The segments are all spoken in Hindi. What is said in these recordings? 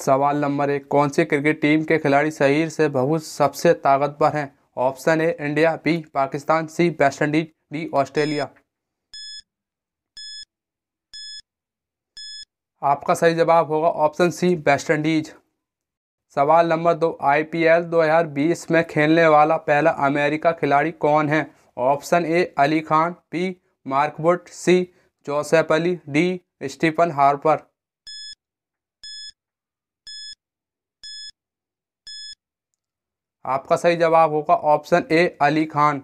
सवाल नंबर एक कौन सी क्रिकेट टीम के खिलाड़ी शरीर से बहुत सबसे ताकतवर हैं option A India B Pakistan C West Indies D Australia आपका सही जवाब होगा ऑप्शन सी वेस्ट इंडीज सवाल नंबर दो आईपीएल 2020 में खेलने वाला पहला अमेरिका खिलाड़ी कौन है option A Ali Khan B Mark Wood C Joseph Ali D Stephen Harper आपका सही जवाब होगा ऑप्शन ए अली खान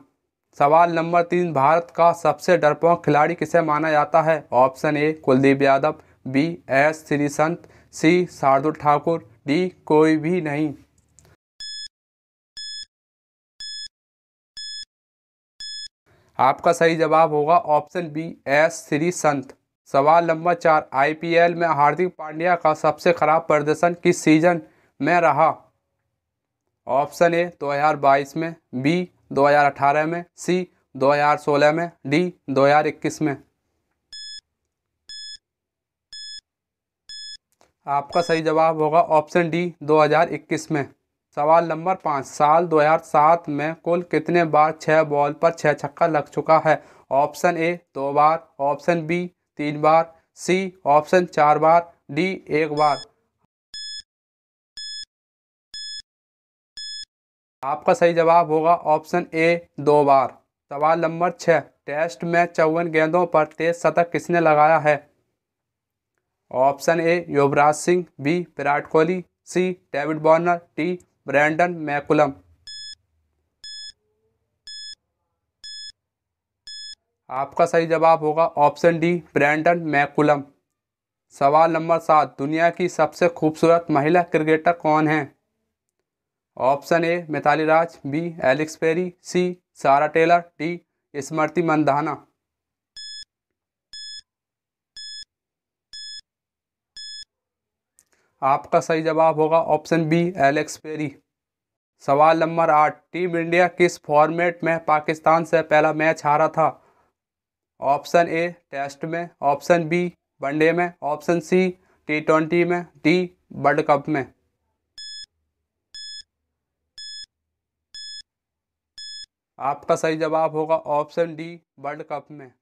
सवाल नंबर तीन भारत का सबसे डरपोक खिलाड़ी किसे माना जाता है option A Kuldeep Yadav B S Sreesanth C Shardul Thakur D कोई भी नहीं आपका सही जवाब होगा ऑप्शन बी एस श्री संत सवाल नंबर चार आईपीएल में हार्दिक पांड्या का सबसे खराब प्रदर्शन किस सीजन में रहा ऑप्शन ए 2022 में बी 2018 में सी 2016 में डी 2021 में आपका सही जवाब होगा ऑप्शन डी 2021 में सवाल नंबर पाँच साल 2007 में कुल कितने बार छः बॉल पर छः छक्का लग चुका है ऑप्शन ए दो बार ऑप्शन बी तीन बार सी ऑप्शन चार बार डी एक बार आपका सही जवाब होगा ऑप्शन ए दो बार सवाल नंबर छः टेस्ट में चौवन गेंदों पर तेज शतक किसने लगाया है option A Yuvraj Singh B Virat Kohli C David Warner D Brendon McCullum आपका सही जवाब होगा ऑप्शन डी ब्रैंडन मैकुलम सवाल नंबर सात दुनिया की सबसे खूबसूरत महिला क्रिकेटर कौन है option A Mithali Raj B Alex Perry C Sarah Taylor D Smriti Mandhana आपका सही जवाब होगा ऑप्शन बी एलेक्स पेरी सवाल नंबर आठ टीम इंडिया किस फॉर्मेट में पाकिस्तान से पहला मैच हारा था ऑप्शन ए टेस्ट में ऑप्शन बी वनडे में ऑप्शन सी टी ट्वेंटी में डी वर्ल्ड कप में आपका सही जवाब होगा ऑप्शन डी वर्ल्ड कप में